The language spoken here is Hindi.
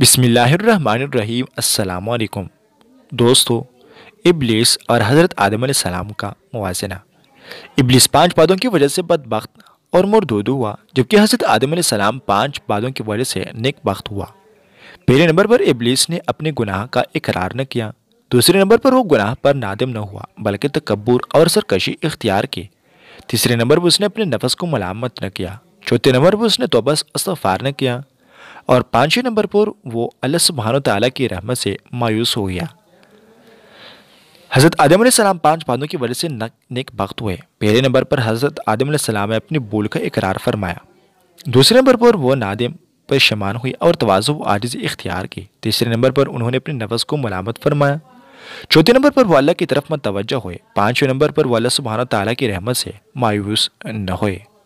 बिसमीम् अल्लाम दोस्तों इब्लिस और हज़रत आदम सलाम का मुजना इब्लिस पांच बादों की वजह से बदबख्त और मरदूद हुआ जबकि हज़रत आदम सलाम पांच बादों की वजह से नेक बख्त हुआ पहले नंबर पर इबलिस ने अपने गुनाह का इकरार न किया दूसरे नंबर पर वो गुनाह पर नादिम न हुआ बल्कि तकबूर और सरकशी इख्तियार की तीसरे नंबर पर उसने अपने नफस को मलामत न किया चौथे नंबर पर उसने तोबस अस्तफ़ार न किया और पाँचवें नंबर पर वो अल्लाह सुबहान तला की रहमत से मायूस हो गया हज़रत आदम सलाम पांच बातों की वजह से नेक वक्त हुए पहले नंबर पर हज़रत आदम सलाम ने अपनी बोल का इकरार फरमाया दूसरे नंबर पर वो नादिम शमान हुई और तोज़ु आजिज़ इख्तियार की तीसरे नंबर पर उन्होंने अपने नफस को मलामत फरमाया चौथे नंबर पर वो अल्लाह की तरफ मतवजह हुए पाँचवें नंबर पर वाल सुबहाना तला की रहमत से मायूस न हुए